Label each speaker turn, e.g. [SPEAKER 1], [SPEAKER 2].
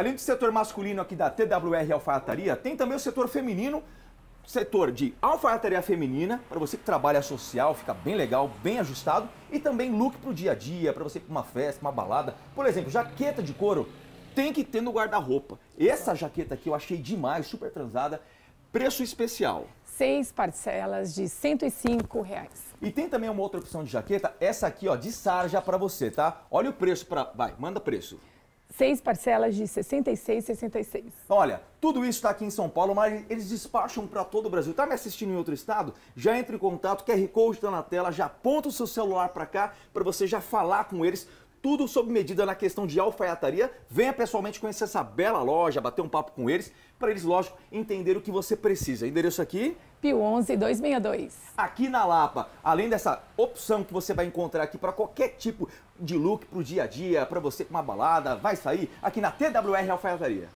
[SPEAKER 1] Além do setor masculino aqui da TWR Alfaiataria, tem também o setor feminino, setor de alfaiataria feminina, para você que trabalha social, fica bem legal, bem ajustado, e também look para o dia a dia, para você ir para uma festa, uma balada. Por exemplo, jaqueta de couro tem que ter no guarda-roupa. Essa jaqueta aqui eu achei demais, super transada, preço especial.
[SPEAKER 2] Seis parcelas de 105 reais.
[SPEAKER 1] E tem também uma outra opção de jaqueta, essa aqui ó, de sarja para você, tá? Olha o preço para... vai, manda preço
[SPEAKER 2] seis parcelas de 66, 66.
[SPEAKER 1] Olha, tudo isso está aqui em São Paulo, mas eles despacham para todo o Brasil. Tá me assistindo em outro estado? Já entre em contato, QR Code está na tela, já aponta o seu celular para cá para você já falar com eles tudo sob medida na questão de alfaiataria. Venha pessoalmente conhecer essa bela loja, bater um papo com eles, para eles, lógico, entender o que você precisa. Endereço aqui?
[SPEAKER 3] Pio 11262.
[SPEAKER 1] Aqui na Lapa, além dessa opção que você vai encontrar aqui para qualquer tipo de look para o dia a dia, para você com uma balada, vai sair aqui na TWR Alfaiataria.